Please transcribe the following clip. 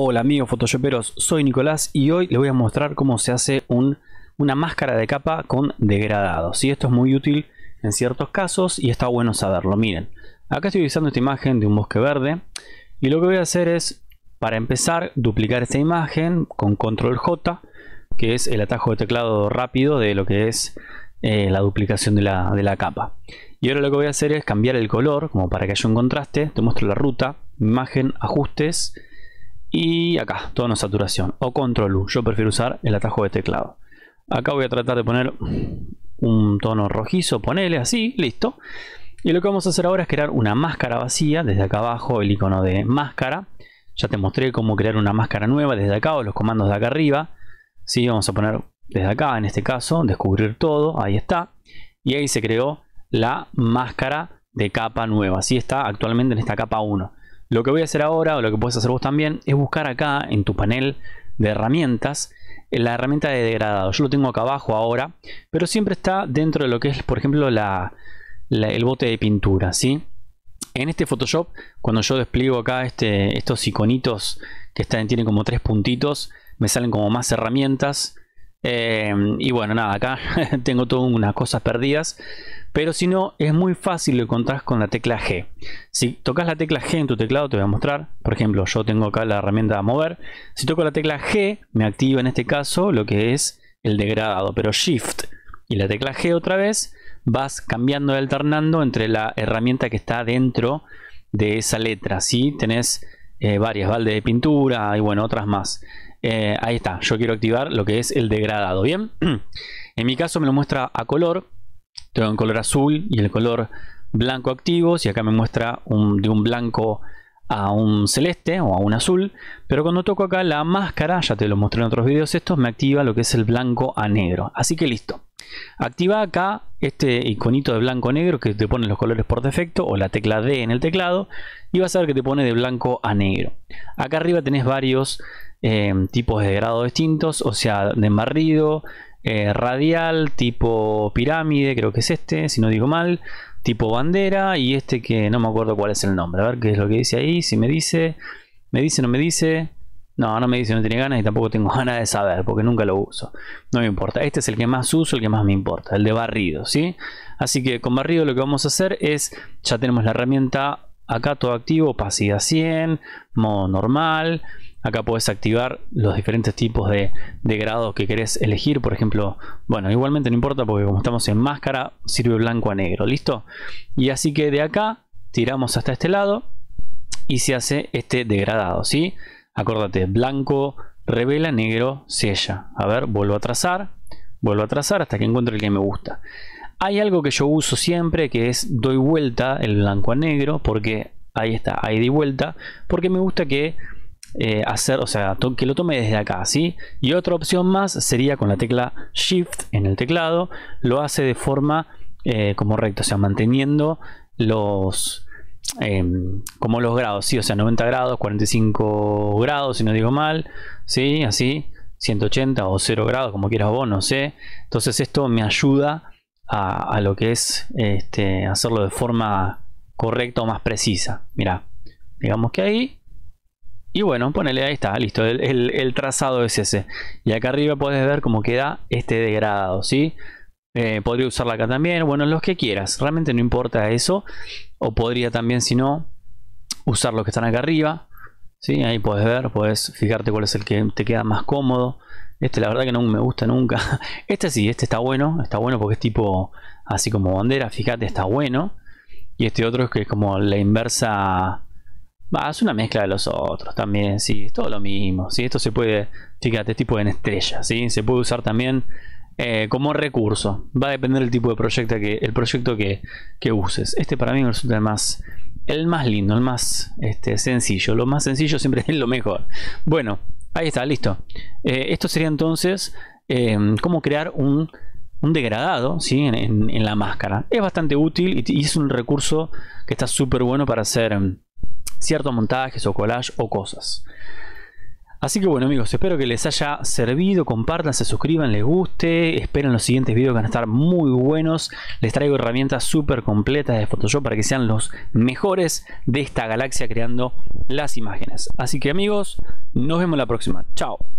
Hola amigos photoshoperos, soy Nicolás y hoy les voy a mostrar cómo se hace una máscara de capa con degradados. Y esto es muy útil en ciertos casos y está bueno saberlo. Miren, acá estoy utilizando esta imagen de un bosque verde y lo que voy a hacer es, para empezar, duplicar esta imagen con control J, que es el atajo de teclado rápido de lo que es eh, la duplicación de la, de la capa. Y ahora lo que voy a hacer es cambiar el color, como para que haya un contraste. Te muestro la ruta, imagen, ajustes y acá, tono saturación o control U. Yo prefiero usar el atajo de teclado. Acá voy a tratar de poner un tono rojizo, ponele así, listo. Y lo que vamos a hacer ahora es crear una máscara vacía, desde acá abajo el icono de máscara. Ya te mostré cómo crear una máscara nueva desde acá o los comandos de acá arriba. Sí, vamos a poner desde acá, en este caso, descubrir todo, ahí está. Y ahí se creó la máscara de capa nueva, así está actualmente en esta capa 1. Lo que voy a hacer ahora, o lo que puedes hacer vos también, es buscar acá en tu panel de herramientas eh, la herramienta de degradado. Yo lo tengo acá abajo ahora, pero siempre está dentro de lo que es, por ejemplo, el bote de pintura, ¿sí? En este Photoshop, cuando yo despliego acá este, estos iconitos que están, tienen como tres puntitos, me salen como más herramientas. Eh, y bueno, nada, acá tengo todas unas cosas perdidas. Pero si no, es muy fácil, lo encontrás con la tecla G. Si tocas la tecla G en tu teclado, te voy a mostrar. Por ejemplo, yo tengo acá la herramienta mover. Si toco la tecla G, me activa en este caso lo que es el degradado. Pero Shift y la tecla G otra vez, vas cambiando y alternando entre la herramienta que está dentro de esa letra. Si Tenés eh, varias baldes de pintura y bueno, otras más. Eh, ahí está, yo quiero activar lo que es el degradado. Bien, en mi caso me lo muestra a color tengo en color azul y el color blanco activo y acá me muestra de un blanco a un celeste o a un azul pero cuando toco acá la máscara ya te lo mostré en otros videos estos me activa lo que es el blanco a negro así que listo activa acá este iconito de blanco a negro que te pone los colores por defecto o la tecla D en el teclado y vas a ver que te pone de blanco a negro acá arriba tenés varios eh, tipos de grado distintos o sea de barrido eh, radial, tipo pirámide, creo que es este, si no digo mal, tipo bandera y este que no me acuerdo cuál es el nombre. A ver qué es lo que dice ahí, si me dice, me dice, no me dice. No, no me dice, no tiene ganas y tampoco tengo ganas de saber porque nunca lo uso. No me importa. Este es el que más uso, el que más me importa, el de barrido, ¿sí? Así que con barrido lo que vamos a hacer es, ya tenemos la herramienta acá todo activo, pasiva 100, modo normal. Acá puedes activar los diferentes tipos de, de que querés elegir. Por ejemplo, bueno, igualmente no importa porque como estamos en máscara, sirve blanco a negro. ¿Listo? Y así que de acá tiramos hasta este lado y se hace este degradado. ¿Sí? Acordate, blanco revela, negro sella. A ver, vuelvo a trazar. Vuelvo a trazar hasta que encuentre el que me gusta. Hay algo que yo uso siempre que es doy vuelta el blanco a negro porque ahí está, ahí di vuelta porque me gusta que eh, hacer, o sea, que lo tome desde acá, ¿sí? Y otra opción más sería con la tecla Shift en el teclado, lo hace de forma eh, como recta, o sea, manteniendo los... Em, como los grados, ¿sí? O sea, 90 grados, 45 grados, si no digo mal, ¿sí? Así, 180 o 0 grados, como quieras vos, no sé. Entonces esto me ayuda a, lo que es este, hacerlo de forma correcta o más precisa. mira digamos que ahí y bueno, ponele, ahí está, listo, el, trazado es ese. Y acá arriba puedes ver cómo queda este degradado, ¿sí? Eh, podría usarla acá también, bueno, los que quieras, realmente no importa eso. O podría también, si no, usar los que están acá arriba. ¿sí? Ahí puedes ver, puedes fijarte cuál es el que te queda más cómodo. Este la verdad que no me gusta nunca. Este sí, este está bueno, está bueno porque es tipo así como bandera, fíjate, está bueno. Y este otro es que es como la inversa Va, es una mezcla de los otros también, sí, es todo lo mismo. Sí, esto se puede, fíjate, tipo en estrella, sí, se puede usar también eh, como recurso. Va a depender del tipo de proyecto que, el proyecto que, uses. Este para mí me resulta el más, el más lindo, el más este, sencillo. Lo más sencillo siempre es lo mejor. Bueno, ahí está, listo. Eh, esto sería entonces em, cómo crear un, degradado ¿sí? en, la máscara. Es bastante útil y es un recurso que está súper bueno para hacer em, ciertos montajes o collage o cosas. Así que bueno amigos, espero que les haya servido, compartan, se suscriban, les guste, esperen los siguientes videos que van a estar muy buenos, les traigo herramientas súper completas de Photoshop para que sean los mejores de esta galaxia creando las imágenes. Así que amigos, nos vemos la próxima, chao.